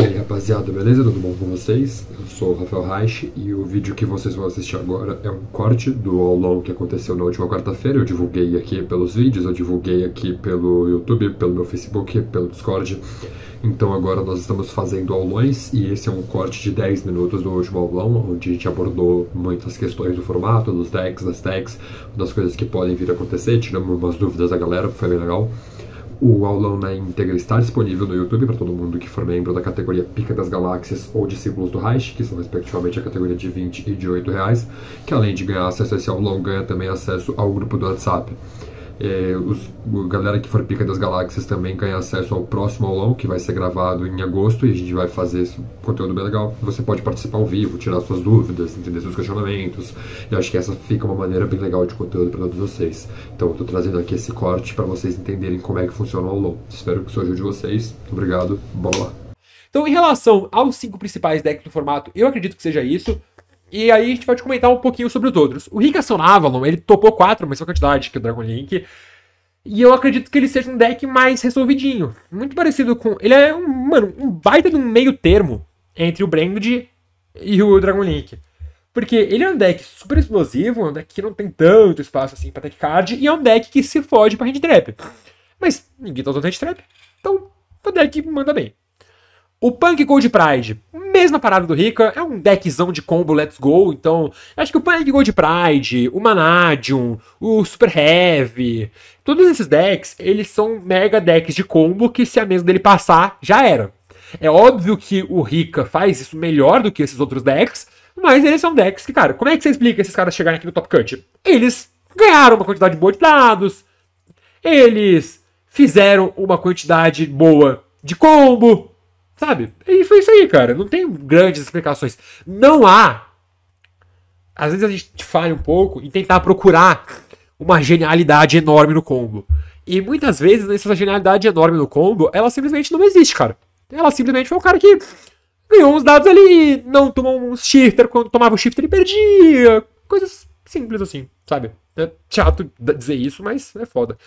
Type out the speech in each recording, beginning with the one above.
aí rapaziada, beleza? Tudo bom com vocês? Eu sou o Rafael Reich e o vídeo que vocês vão assistir agora é um corte do aulão que aconteceu na última quarta-feira. Eu divulguei aqui pelos vídeos, eu divulguei aqui pelo YouTube, pelo meu Facebook, pelo Discord. Então agora nós estamos fazendo aulões e esse é um corte de 10 minutos do último aulão, onde a gente abordou muitas questões do formato, dos decks, das tags, das coisas que podem vir a acontecer, tiramos umas dúvidas da galera, foi bem legal. O aulão na íntegra está disponível no YouTube para todo mundo que for membro da categoria Pica das Galáxias ou Discípulos do Reich, que são respectivamente a categoria de 20 e de 8 reais, que além de ganhar acesso a esse aulão, ganha também acesso ao grupo do WhatsApp. É, os, a galera que for Pica das Galáxias também ganha acesso ao próximo aulão, que vai ser gravado em agosto, e a gente vai fazer esse conteúdo bem legal. Você pode participar ao vivo, tirar suas dúvidas, entender seus questionamentos. Eu acho que essa fica uma maneira bem legal de conteúdo para todos vocês. Então, estou trazendo aqui esse corte para vocês entenderem como é que funciona o aulão. Espero que isso ajude vocês. Obrigado, bora lá. Então, em relação aos cinco principais decks do formato, eu acredito que seja isso. E aí a gente vai te comentar um pouquinho sobre os outros. O Rick Avalon, ele topou 4, mas foi a quantidade que é o Dragon Link. E eu acredito que ele seja um deck mais resolvidinho. Muito parecido com. Ele é um, mano, um baita de um meio termo entre o Brand e o Dragon Link. Porque ele é um deck super explosivo, é um deck que não tem tanto espaço assim pra deck card, e é um deck que se fode pra hand trap. Mas ninguém tá usando hand trap, então o deck manda bem. O Punk Gold Pride, mesma parada do Rika, é um deckzão de combo Let's Go, então acho que o Punk Gold Pride, o Manadium, o Super Heavy, todos esses decks, eles são mega decks de combo que se a mesa dele passar, já era. É óbvio que o Rika faz isso melhor do que esses outros decks, mas eles são decks que, cara, como é que você explica esses caras chegarem aqui no Top Cut? Eles ganharam uma quantidade boa de dados, eles fizeram uma quantidade boa de combo, Sabe? E foi isso aí, cara. Não tem grandes explicações. Não há. Às vezes a gente falha um pouco em tentar procurar uma genialidade enorme no combo. E muitas vezes né, essa genialidade enorme no combo, ela simplesmente não existe, cara. Ela simplesmente foi um cara que ganhou uns dados ali, não tomou um shifter, quando tomava o um shifter ele perdia. Coisas Simples assim, sabe? É chato dizer isso, mas é foda.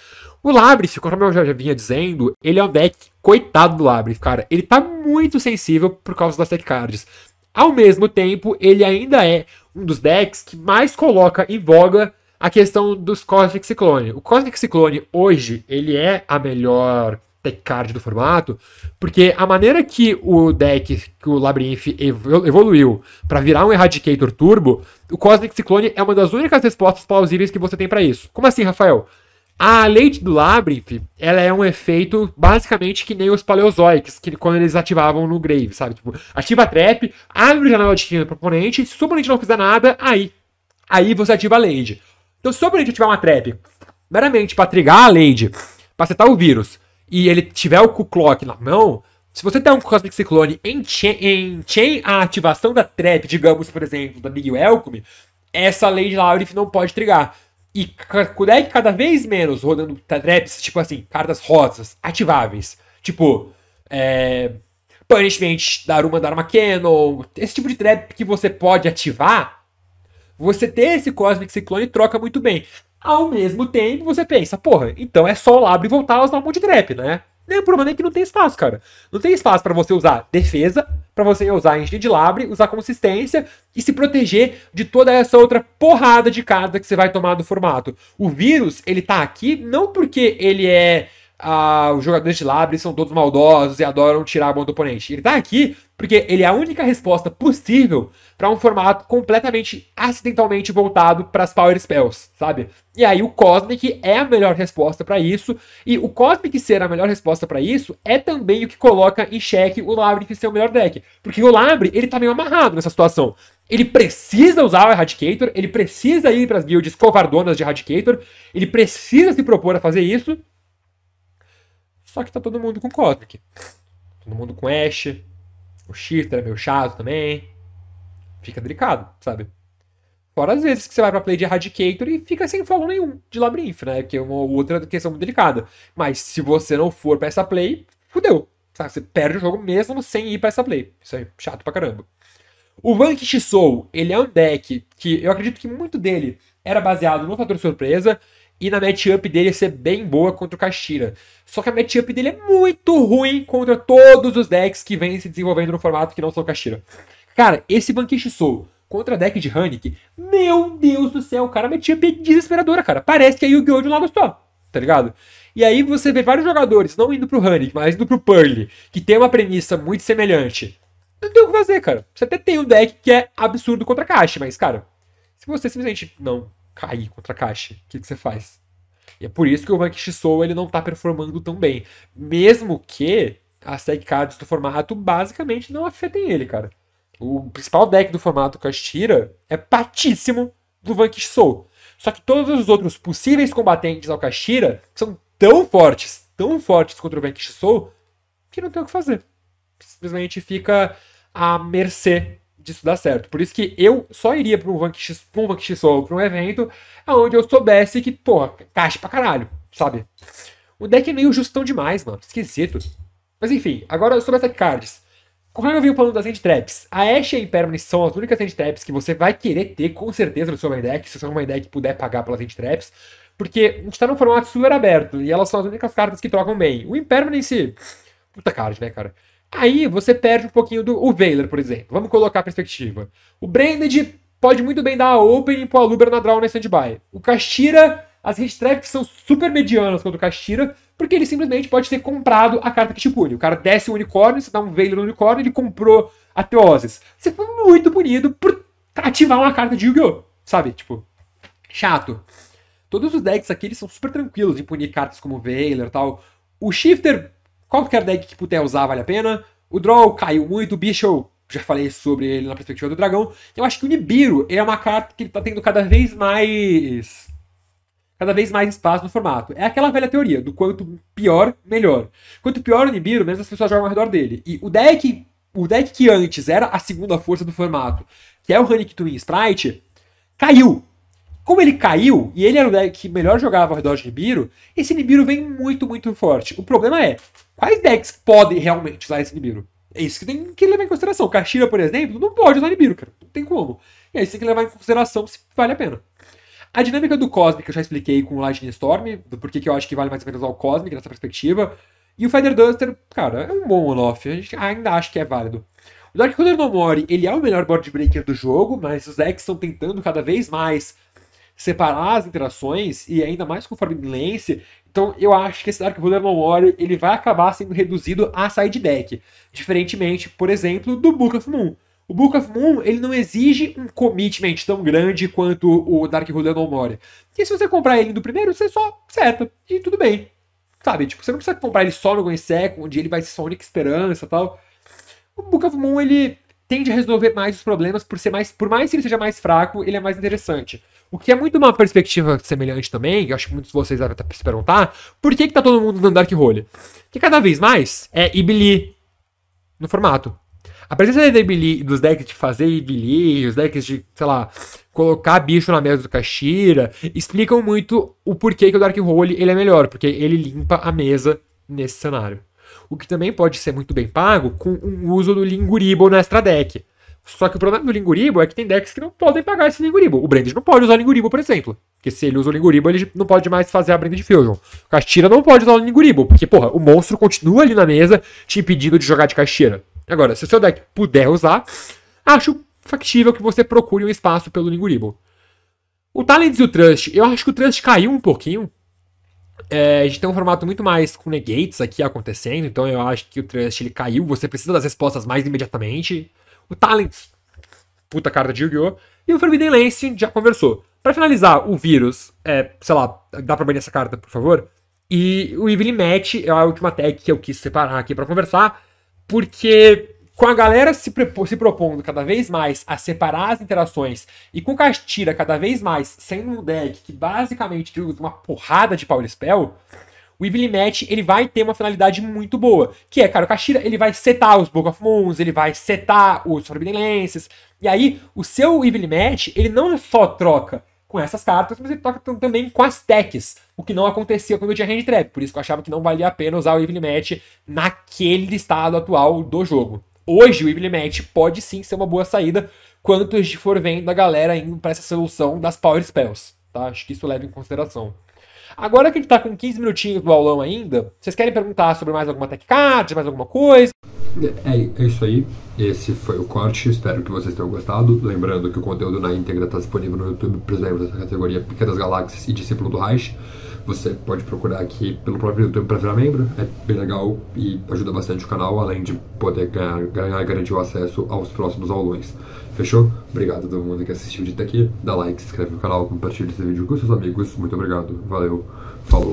O Labris, como eu já, já vinha dizendo, ele é um deck coitado do Labris, cara. Ele tá muito sensível por causa das tech cards. Ao mesmo tempo, ele ainda é um dos decks que mais coloca em voga a questão dos Cosmic Cyclone. O Cosmic Cyclone hoje, ele é a melhor tech do formato, porque a maneira que o deck, que o Labyrinth evoluiu para virar um Eradicator Turbo, o Cosmic Cyclone é uma das únicas respostas plausíveis que você tem para isso. Como assim, Rafael? A leite do Labyrinth, ela é um efeito basicamente que nem os Paleozoics, que quando eles ativavam no Grave, sabe? Tipo, ativa a trap, abre o janela de destino pro oponente, se o oponente não fizer nada, aí. Aí você ativa a Lady. Então, se o oponente ativar uma trap meramente para trigar a Lady, pra acertar o vírus, e ele tiver o Q-Clock na mão, se você der um Cosmic Cyclone em chain, em chain, a ativação da trap, digamos, por exemplo, da Big Welcome, essa Lady Laurif não pode trigar. E o deck é cada vez menos rodando traps, tipo assim, cartas rosas, ativáveis. Tipo, é, Punishment, Daruma, Daruma Cannon, esse tipo de trap que você pode ativar, você ter esse Cosmic Cyclone troca muito bem. Ao mesmo tempo, você pensa, porra, então é só o Labre voltar a usar um monte de trap, né? né? o problema é que não tem espaço, cara. Não tem espaço para você usar defesa, para você usar engenho de labre, usar consistência e se proteger de toda essa outra porrada de carta que você vai tomar do formato. O vírus, ele tá aqui não porque ele é ah, os jogadores de Labre são todos maldosos e adoram tirar a mão do oponente. Ele tá aqui porque ele é a única resposta possível para um formato completamente acidentalmente voltado para as power spells, sabe? E aí o Cosmic é a melhor resposta para isso, e o Cosmic ser a melhor resposta para isso é também o que coloca em xeque o Labyrinth ser o melhor deck, porque o Labyrinth, ele tá meio amarrado nessa situação. Ele precisa usar o Eradicator, ele precisa ir para as builds covardonas de Eradicator, ele precisa se propor a fazer isso, só que tá todo mundo com Cosmic. Todo mundo com Ash. O Shifter é meio chato também. Fica delicado, sabe? Fora as vezes que você vai pra play de Eradicator e fica sem follow nenhum de Labrinth, né? Porque é uma outra questão muito delicada. Mas se você não for pra essa play, fudeu. Sabe? Você perde o jogo mesmo sem ir pra essa play. Isso é chato pra caramba. O Vanquish Soul, ele é um deck que eu acredito que muito dele era baseado no fator surpresa e na matchup dele ser bem boa contra o Kashira. Só que a matchup dele é muito ruim contra todos os decks que vêm se desenvolvendo no formato que não são Kashira. Cara, esse Bankishi Soul contra deck de Hanik, meu Deus do céu, cara, a matchup é desesperadora, cara. Parece que é Yu-Gi-Oh! de um lado só, tá ligado? E aí você vê vários jogadores, não indo pro Hanik, mas indo pro Pearl, que tem uma premissa muito semelhante. Não tem o que fazer, cara. Você até tem um deck que é absurdo contra Kashi, mas, cara, se você simplesmente não cair contra a caixa. O que, que você faz? E é por isso que o Vanquish Soul ele não tá performando tão bem. Mesmo que as tag cards do formato basicamente não afetem ele, cara. O principal deck do formato Kashira é patíssimo do Vanquish Soul. Só que todos os outros possíveis combatentes ao Kashira são tão fortes, tão fortes contra o Vanquish Soul, que não tem o que fazer. Simplesmente fica à mercê disso dar certo. Por isso que eu só iria para um Vanquish, pra um Vanquish ou para um evento onde eu soubesse que, porra, caixa pra caralho, sabe? O deck é meio justão demais, mano. Esquisito. Mas enfim, agora sobre as cards. Como eu o falando das end traps, a Ashe e a Impermanence são as únicas end traps que você vai querer ter com certeza no seu main deck, se o seu main deck puder pagar pelas end traps, porque a gente tá num formato super aberto e elas são as únicas cartas que trocam bem. O Impermanence, puta card, né, cara? Aí você perde um pouquinho do o Veiler, por exemplo. Vamos colocar a perspectiva. O Branded pode muito bem dar a open e pôr a Luber na draw na stand-by. O Castira, as restricts são super medianas contra o Castira, porque ele simplesmente pode ter comprado a carta que te pune. O cara desce o unicórnio, você dá um Veiler no unicórnio, ele comprou a Teoses. Você foi muito punido por ativar uma carta de Yu-Gi-Oh! Sabe? Tipo, chato. Todos os decks aqui eles são super tranquilos em punir cartas como Veiler e tal. O Shifter Qualquer deck que puder usar vale a pena. O Draw caiu muito, o Bicho já falei sobre ele na perspectiva do dragão. Eu acho que o Nibiru é uma carta que está tendo cada vez mais. Cada vez mais espaço no formato. É aquela velha teoria do quanto pior, melhor. Quanto pior o Nibiru, menos as pessoas jogam ao redor dele. E o deck, o deck que antes era a segunda força do formato, que é o Honey Twin Sprite, caiu. Como ele caiu, e ele era o deck que melhor jogava ao redor de Nibiru, esse Nibiru vem muito, muito forte. O problema é, quais decks podem realmente usar esse Nibiru? É isso que tem que levar em consideração. Kashira, por exemplo, não pode usar Nibiru, cara. Não tem como. E aí você tem que levar em consideração se vale a pena. A dinâmica do Cosmic eu já expliquei com o Lightning Storm, do porquê que eu acho que vale mais a pena usar o Cosmic nessa perspectiva. E o Feather Duster, cara, é um bom on-off. A gente ainda acha que é válido. O Dark Roder No More, ele é o melhor board breaker do jogo, mas os decks estão tentando cada vez mais separar as interações e ainda mais conforme Lance. Então eu acho que esse Dark Ruler No Warrior ele vai acabar sendo reduzido a side deck, diferentemente, por exemplo, do Book of Moon. O Book of Moon ele não exige um commitment tão grande quanto o Dark Ruler No Warrior. E se você comprar ele do primeiro, você só seta e tudo bem. Sabe, tipo, você não precisa comprar ele só no Going Second, ele vai ser só única esperança tal. O Book of Moon ele tende a resolver mais os problemas por ser mais, por mais que ele seja mais fraco, ele é mais interessante. O que é muito uma perspectiva semelhante também, que eu acho que muitos de vocês devem tá se perguntar, por que, que tá todo mundo usando Dark Hole? Que cada vez mais é Ibili no formato. A presença da Ibili, dos decks de fazer Ibili, os decks de, sei lá, colocar bicho na mesa do Kashira, explicam muito o porquê que o Dark Hole ele é melhor, porque ele limpa a mesa nesse cenário. O que também pode ser muito bem pago com o uso do Linguribo no extra deck. Só que o problema do Linguribo é que tem decks que não podem pagar esse Linguribo. O Brand não pode usar Linguribo, por exemplo. Porque se ele usa o Linguribo, ele não pode mais fazer a Brand de Fusion. Castira não pode usar o Linguribo, porque, porra, o monstro continua ali na mesa te impedindo de jogar de Castira. Agora, se o seu deck puder usar, acho factível que você procure um espaço pelo Linguribo. O Talents e o Trust, eu acho que o Trust caiu um pouquinho. É, a gente tem um formato muito mais com negates aqui acontecendo, então eu acho que o Trust ele caiu. Você precisa das respostas mais imediatamente o Talents. Puta carta de Yu-Gi-Oh! E o Forbidden Lance já conversou. Para finalizar, o vírus, é, sei lá, dá pra banir essa carta, por favor? E o Evelyn Match é a última tag que eu quis separar aqui para conversar, porque com a galera se, se, propondo cada vez mais a separar as interações e com Castira cada vez mais sendo um deck que basicamente usa uma porrada de Power Spell, o Evil Match ele vai ter uma finalidade muito boa, que é, cara, o Kashira ele vai setar os Book of Moons, ele vai setar os Forbidden Lances, e aí o seu Evil Match ele não só troca com essas cartas, mas ele troca também com as techs, o que não acontecia quando eu tinha hand trap, por isso que eu achava que não valia a pena usar o Evil Match naquele estado atual do jogo. Hoje o Evil Match pode sim ser uma boa saída, quanto for vendo a galera indo para essa solução das Power Spells, tá? Acho que isso leva em consideração. Agora que gente tá com 15 minutinhos do aulão ainda, vocês querem perguntar sobre mais alguma tecard, mais alguma coisa? É, é, isso aí. Esse foi o corte. Espero que vocês tenham gostado. Lembrando que o conteúdo na íntegra está disponível no YouTube para os membros dessa categoria Pequenas Galáxias e Discípulo do Reich. Você pode procurar aqui pelo próprio YouTube para virar membro. É bem legal e ajuda bastante o canal, além de poder ganhar, ganhar garantir o acesso aos próximos aulões. Fechou? Obrigado a todo mundo que assistiu de até aqui. Dá like, se inscreve no canal, compartilha esse vídeo com seus amigos. Muito obrigado. Valeu. Falou.